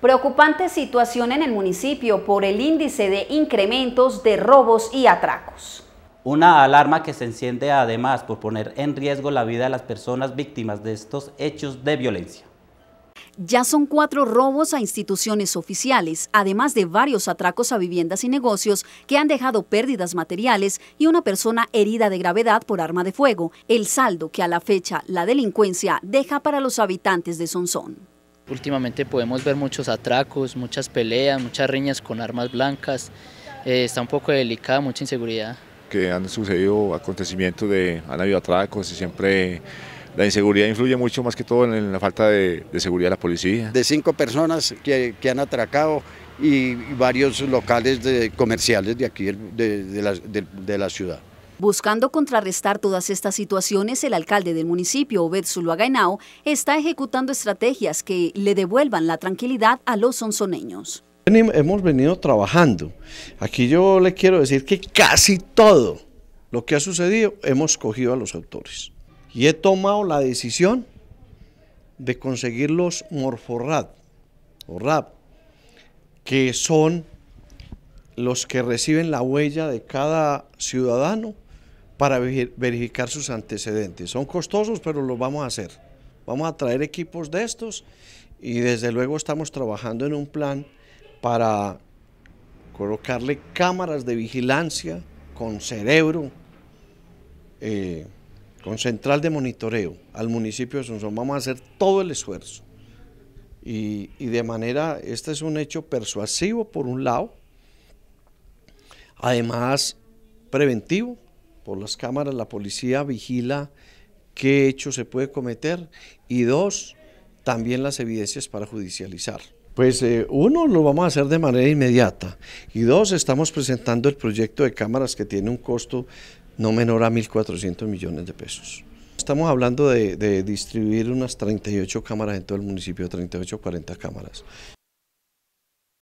Preocupante situación en el municipio por el índice de incrementos de robos y atracos. Una alarma que se enciende además por poner en riesgo la vida de las personas víctimas de estos hechos de violencia. Ya son cuatro robos a instituciones oficiales, además de varios atracos a viviendas y negocios que han dejado pérdidas materiales y una persona herida de gravedad por arma de fuego, el saldo que a la fecha la delincuencia deja para los habitantes de Sonsón. Últimamente podemos ver muchos atracos, muchas peleas, muchas riñas con armas blancas. Eh, está un poco delicada, mucha inseguridad. Que han sucedido acontecimientos de, han habido atracos y siempre la inseguridad influye mucho más que todo en la falta de, seguridad de la policía. De cinco personas que, han atracado y varios locales comerciales de aquí, de la ciudad. Buscando contrarrestar todas estas situaciones, el alcalde del municipio, Obed Zuluaga está ejecutando estrategias que le devuelvan la tranquilidad a los sonzoneños. Hemos venido trabajando. Aquí yo le quiero decir que casi todo lo que ha sucedido hemos cogido a los autores. Y he tomado la decisión de conseguir los morforrad, o rap, que son los que reciben la huella de cada ciudadano para verificar sus antecedentes. Son costosos, pero los vamos a hacer. Vamos a traer equipos de estos y desde luego estamos trabajando en un plan para colocarle cámaras de vigilancia con cerebro, eh, con central de monitoreo al municipio de Sonsón. Vamos a hacer todo el esfuerzo. y de manera, este es un hecho persuasivo por un lado, además preventivo, por las cámaras, la policía vigila qué hecho se puede cometer y dos, también las evidencias para judicializar. Pues eh, uno lo vamos a hacer de manera inmediata y dos, estamos presentando el proyecto de cámaras que tiene un costo no menor a 1.400 millones de pesos. Estamos hablando de, distribuir unas 38 cámaras en todo el municipio, 38 40 cámaras.